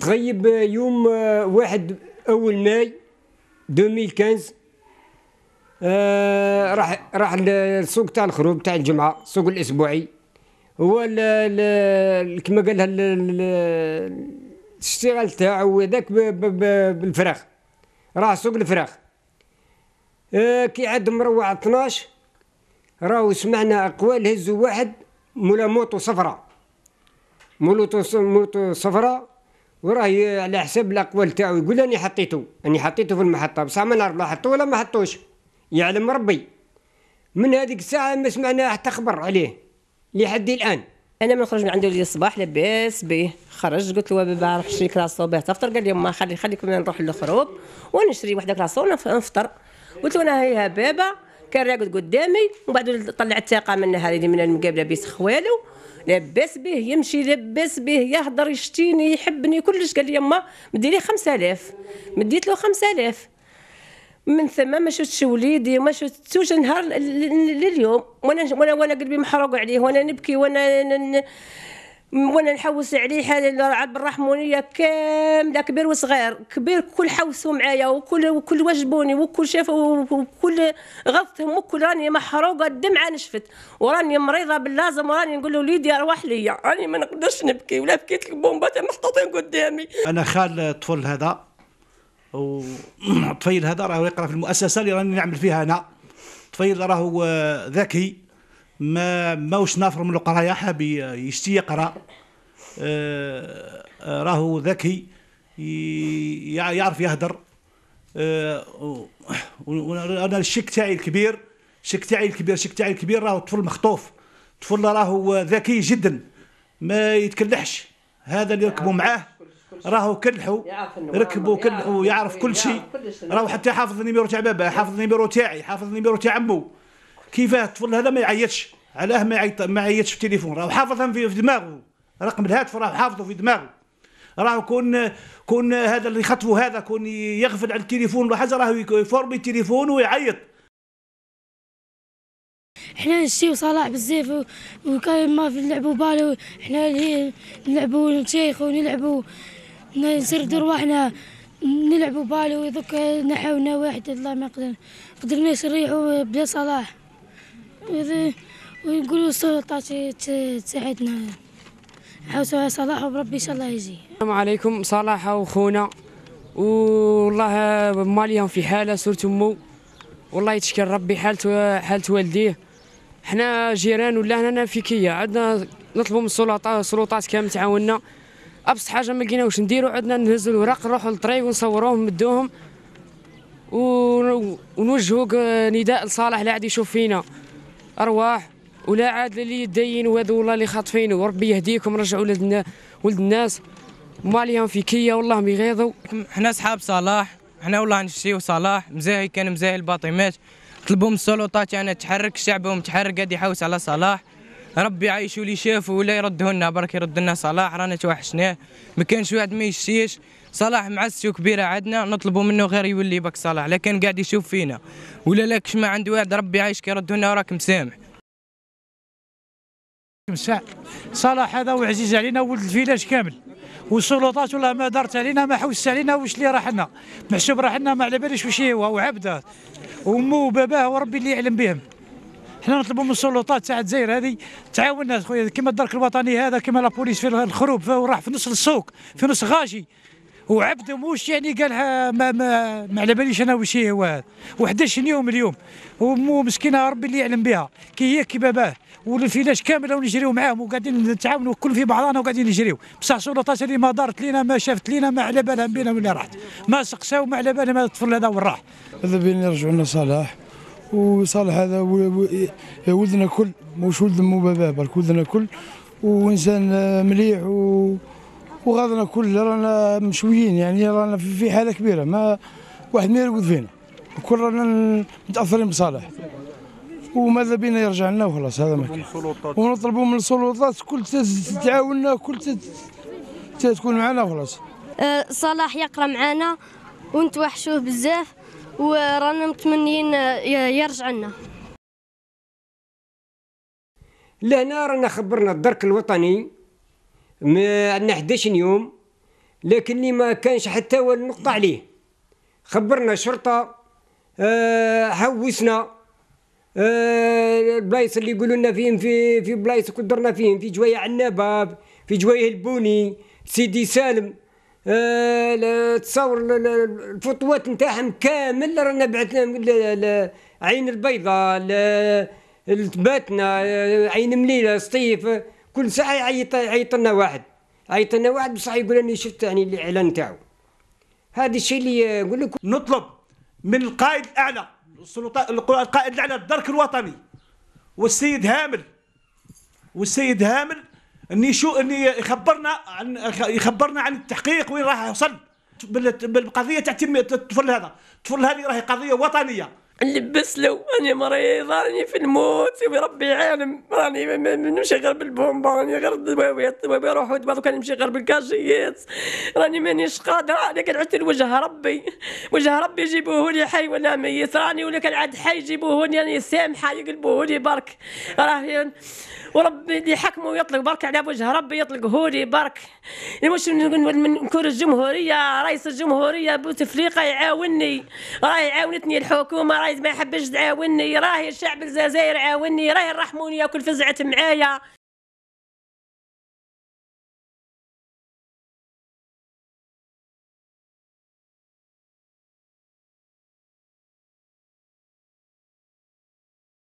تغيب آه، يوم آه، واحد أول ماي 2015 آه راح راح للسوق تاع الخروب تاع الجمعة السوق الأسبوعي هو كما قالها الاشتغال تاعو هذاك بالفراخ راه سوق الفراخ آه كي عاد مروع 12 راهو سمعنا اقوال هزوا واحد مولا موطو صفراء مولوتو موطو صفراء وراه على حساب الاقوال تاعو يقول اني حطيته اني حطيته في المحطه بصح ما نعرف لا حطوه ولا ما حطوش يعلم ربي من هذيك الساعه ما سمعنا حتى خبر عليه لحد الان انا من خرج من عند ولدي الصباح لاباس به خرج قلت له بابا ما بعرفش كلاصو به تفطر قال لي ما خلي خليك نروح للخروب ونشري وحده كلاصو ونفطر قلت له انا هي بابا كان راقد قدامي ومن بعد طلع الثقه من هذه من المقابله بيس خوالو لاباس به يمشي لاباس به يهضر يشتيني يحبني كلش قال لي يما مدي لي 5000 مديت له 5000 من ثم ما شفتش وليدي وما شفتوش نهار لليوم وانا وانا قلبي محروق عليه وانا نبكي وانا وانا نحوس عليه حال عبد الرحمنيه كامله كبير وصغير كبير كل حوسوا معايا وكل وكل وجبوني وكل شافوا وكل غثهم وكل راني محروقه الدمعه نشفت وراني مريضه باللازم وراني نقول له وليدي ارواح ليا راني ما نقدرش نبكي ولا بكيت البومبات محطوطين قدامي انا خال الطفل هذا والطفيل هذا راه يقرا في المؤسسه اللي راني نعمل فيها انا طفيل راهو ذكي ما ماوش نافر من القرايه حاب يشتي يقرا آه، آه، راهو ذكي يعرف يهدر آه، انا الشك تاعي الكبير الشك تاعي الكبير الشك تاعي الكبير راهو طفل مخطوف طفل راهو ذكي جدا ما يتكلحش هذا اللي يركبوا معاه راهو كلحوا ركبوا كلحوا يعرف كل شيء راهو حتى حافظ النيميرو تاع بابا حافظ النيميرو تاعي حافظ النيميرو تاع عمو كيفاه الطفل هذا ما يعيطش علاه ما يعيط ما يعيطش في التليفون راه حافظها في دماغه رقم الهاتف راه حافظه في دماغه راه كون كون هذا اللي خطفه هذا كون يغفل على التليفون ولا حاجه راه يفورمي التليفون ويعيط حنا نشتيو صلاح بزاف وكاين ما في نلعبوا بالو حنا اللي نلعبوا نتشيخوا نلعبوا نسردوا رواحنا نلعبوا بالو دوك نحاولنا واحد الله ما قدرناش نريحوا بلا صلاح ويقولوا السلطات تساعدنا حوسوا على صلاح وبربي ان شاء الله يجي السلام عليكم صلاح وخونا والله ماليهم في حاله سورة أمه والله يتشكر ربي حالة حالة والديه حنا جيران ولا هنا في كية عندنا نطلبوا من السلطات السلطات كامل تعاوننا ابسط حاجه ما لقيناوش نديروا عندنا نهزوا الوراق نروحوا للطريق ونصوروهم مدوهم ونوجهوا نداء لصالح اللي عاد يشوف فينا ارواح ولا عاد اللي يدين وهذو والله اللي خاطفين وربي يهديكم رجعوا لدنا ولد الناس ما عليهم فيكيه والله ما يغيظوا حنا صحاب صلاح حنا والله نشتيو صلاح مزاهي كان مزاهي الباطيمات طلبوا من السلطات يعني تحرك الشعب ومتحرك قاعد يحوس على صلاح ربي يعيشوا لي شافوا ولا يردوا لنا برك يرد لنا صلاح رانا توحشناه ما كانش واحد ما يشتيش صلاح معسيو كبيره عندنا نطلبوا منه غير يولي بك صلاح لكن قاعد يشوف فينا ولا لكش ما عنده واحد ربي يعيشك يردوا لنا وراك مسامح صلاح هذا وعزيز علينا ولد الفيلاج كامل والسلطات والله ما دارت علينا ما حوست علينا واش اللي راح لنا محسوب راح لنا ما على باليش واش هو وعبده وامه وباباه وربي اللي يعلم بهم حنا نطلبوا من السلطات تاع الجزائر هذه تعاوننا خويا كما الدرك الوطني هذا كما لابوليس في الخروب وراح في نص السوق في نص غاجي وعبد موش يعني قالها ما ما, ما على باليش انا واش هو هو 11 يوم اليوم ومسكينه ربي اللي يعلم بها كي هي كي باباه والفلاش كامله ونجريو معاهم وقاعدين نتعاونوا كل في بعضنا وقاعدين نجريو بصح السلطات اللي ما دارت لينا ما شافت لينا ما على بالها بينا وين راحت ما سقساو ما على بالها ما الطفل هذا وين راح هذا بين يرجعوا لنا صلاح وصالح هذا إيه، ولدنا كل مش ولد مو برك ولدنا كل وانسان مليح و وغادنا كل رانا مشويين يعني رانا في حاله كبيره ما واحد ما يرقد فينا وكل رانا متاثرين بصالح وماذا بينا يرجع لنا وخلاص هذا ما كان ونطلبوا من السلطات كل تعاوننا كل تكون معنا وخلاص أه، صلاح يقرا معنا ونتوحشوه بزاف ورانا متمنيين يرجع لنا لهنا رانا خبرنا الدرك الوطني عندنا 11 يوم لكن اللي ما كانش حتى ولا نقطة عليه خبرنا الشرطة أه حوسنا أه البلايص اللي يقولوا لنا فيهم في في بلايص كدرنا فيهم في جويه عنابه في جويه البوني سيدي سالم آه، تصور الفطوات نتاعهم كامل رانا بعثنا عين البيضاء لتباتنا آه، عين مليله سطيف كل ساعه يعيط يعيط لنا واحد عيط لنا واحد بصح يقول اني شفت يعني الاعلان نتاعو هذا الشيء اللي نقول لك نطلب من القائد الاعلى السلطات القائد الاعلى الدرك الوطني والسيد هامل والسيد هامل اني شو اني يخبرنا عن يخبرنا عن التحقيق وين راح يوصل بالقضيه تاع الطفل هذا الطفل هذه راهي قضيه وطنيه نلبس له راني مريض راني في الموت وربي عالم راني نمشي غير بالبومبا راني غير الدواويت الدواوي روحوا دبا كان نمشي غير بالكاشيات راني مانيش قادر انا كنعت لوجه ربي وجه ربي جيبوه لي حي ولا ميت راني ولا كان عاد حي جيبوه لي راني يعني سامحه يقلبوه لي برك راه وربي يحكمه ويطلق برك على وجه ربي يطلق هوري برك مش نكون الجمهوريه رئيس الجمهوريه بوتفليقه يعاوني راهي عاونتني الحكومه راهي ما يحبش تعاوني راهي الشعب الجزائري عاوني راهي الرحموني ياكل فزعت معايا